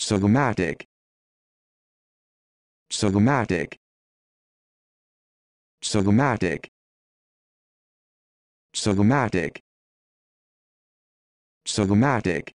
Somatic. Somatic. Somatic. Somatic. Somatic.